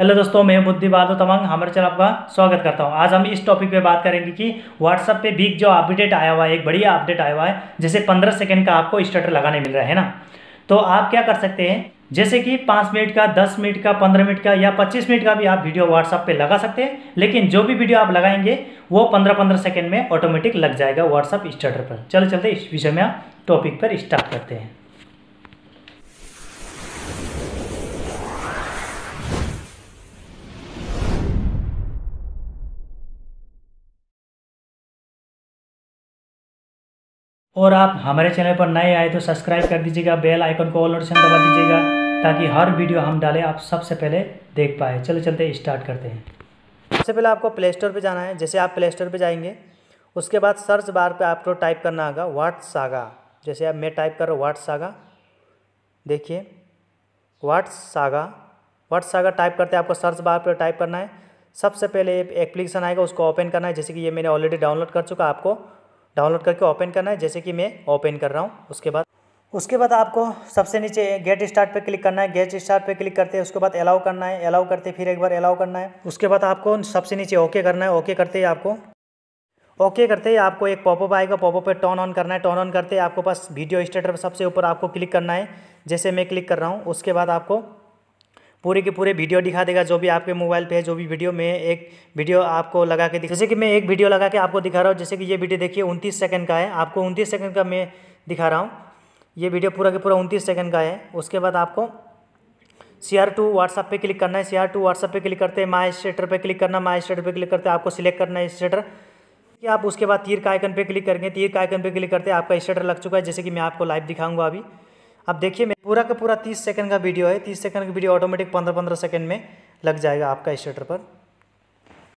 hello दोस्तों मैं बुद्धि बहादुर तमंग हमारे चैनल आपका स्वागत करता हूं आज हम इस टॉपिक पे बात करेंगे कि व्हाट्सअप पे बिग जो अपडेट आया हुआ है एक बढ़िया अपडेट आया हुआ है जैसे पंद्रह सेकंड का आपको स्टार्टर लगाने मिल रहा है ना तो आप क्या कर सकते हैं जैसे कि पाँच मिनट का दस मिनट का पंद्रह मिनट का या पच्चीस मिनट का भी आप वीडियो व्हाट्सअप पे लगा सकते हैं लेकिन जो भी वीडियो आप लगाएंगे वो पंद्रह पंद्रह सेकेंड में ऑटोमेटिक लग जाएगा व्हाट्सअप स्टार्टर पर चलो चलते इस विषय में आप टॉपिक पर स्टार्ट करते हैं और आप हमारे चैनल पर नए आए तो सब्सक्राइब कर दीजिएगा बेल आइकन को ऑल नोटिफिकेशन दबा दीजिएगा ताकि हर वीडियो हम डालें आप सबसे पहले देख पाए चलो चलते स्टार्ट करते हैं सबसे पहले आपको प्ले स्टोर पर जाना है जैसे आप प्ले स्टोर पर जाएंगे उसके बाद सर्च बार पर आपको टाइप करना होगा वाट सागा जैसे आप मैं टाइप कर रहा हूँ वाट सागा देखिए वाट सागा वाट सागा टाइप करते हैं आपको सर्च बार पर टाइप करना है सबसे पहले एप्लीकेशन आएगा उसको ओपन करना है जैसे कि ये मैंने ऑलरेडी डाउनलोड कर चुका आपको डाउनलोड करके ओपन करना है जैसे कि मैं ओपन कर रहा हूँ उसके बाद उसके बाद आपको सबसे नीचे गेट स्टार्ट पे क्लिक करना है गेट स्टार्ट पे क्लिक करते हैं उसके बाद अलाउ करना है अलाउ करते फिर एक बार अलाउ करना है उसके बाद आपको सबसे नीचे ओके करना है ओके करते ही आपको ओके करते ही आपको एक पॉपअप आएगा पॉपअप पे टर्न ऑन करना है टर्न ऑन करते ही आपको पास वीडियो स्टेटर सबसे ऊपर आपको क्लिक करना है जैसे मैं क्लिक कर रहा हूँ उसके बाद आपको पूरे के पूरे वीडियो दिखा देगा जो भी आपके मोबाइल पे है जो भी वीडियो में एक वीडियो आपको लगा के जैसे कि मैं एक वीडियो लगा के आपको दिखा रहा हूँ जैसे कि ये वीडियो देखिए उनतीस सेकंड का है आपको उनतीस सेकंड का मैं दिखा रहा हूँ ये वीडियो पूरा के पूरा उनतीस सेकंड का है उसके बाद आपको सी आर टू व्हाट्सअप पर क्लिक करना है सी आर टू व्हाट्सअप पर क्लिक करते हैं माई स्टेटर पर क्लिक करना माई स्टेटर पर क्लिक करते हैं आपको सिलेक्ट करना है स्टेटर कि आप उसके बाद तीर का आइकन पर क्लिक करेंगे तीर का आइकन पे क्लिक करते हैं आपका स्टेटर लग चुका है जैसे कि मैं आपको लाइव दिखाऊंगा अभी अब देखिए मैं पूरा का पूरा तीस सेकंड का वीडियो है तीस सेकंड का वीडियो ऑटोमेटिक पंद्रह पंद्रह सेकंड में लग जाएगा आपका स्टेटर पर